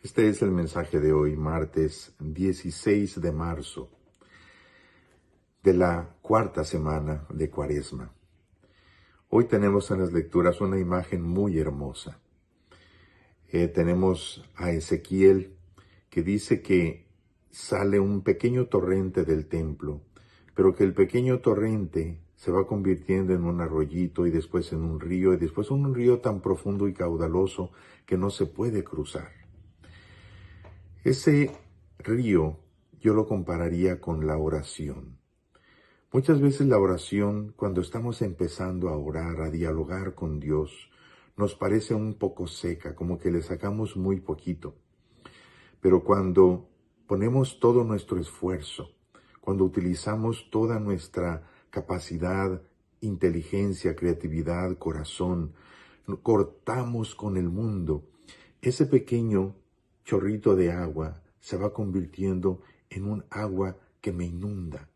Este es el mensaje de hoy, martes 16 de marzo de la cuarta semana de Cuaresma. Hoy tenemos en las lecturas una imagen muy hermosa. Eh, tenemos a Ezequiel que dice que sale un pequeño torrente del templo, pero que el pequeño torrente se va convirtiendo en un arroyito y después en un río y después un río tan profundo y caudaloso que no se puede cruzar. Ese río yo lo compararía con la oración. Muchas veces la oración, cuando estamos empezando a orar, a dialogar con Dios, nos parece un poco seca, como que le sacamos muy poquito. Pero cuando ponemos todo nuestro esfuerzo, cuando utilizamos toda nuestra capacidad, inteligencia, creatividad, corazón, cortamos con el mundo, ese pequeño chorrito de agua se va convirtiendo en un agua que me inunda.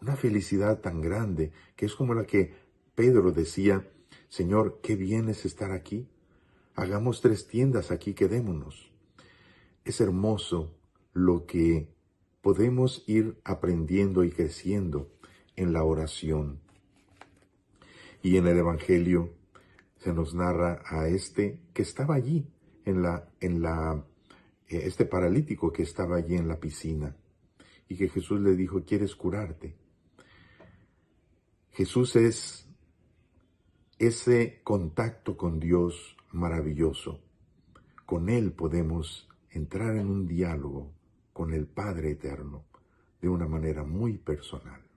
Una felicidad tan grande que es como la que Pedro decía, Señor, qué bien es estar aquí. Hagamos tres tiendas aquí, quedémonos. Es hermoso lo que podemos ir aprendiendo y creciendo en la oración. Y en el Evangelio se nos narra a este que estaba allí en la, en la eh, este paralítico que estaba allí en la piscina y que Jesús le dijo, ¿quieres curarte? Jesús es ese contacto con Dios maravilloso. Con Él podemos entrar en un diálogo con el Padre Eterno de una manera muy personal.